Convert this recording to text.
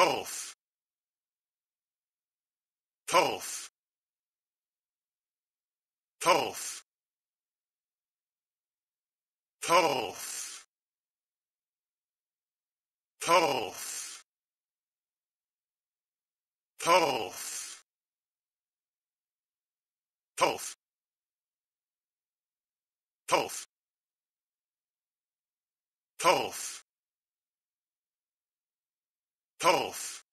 turf turf turf turf turf turf turf turf turf turf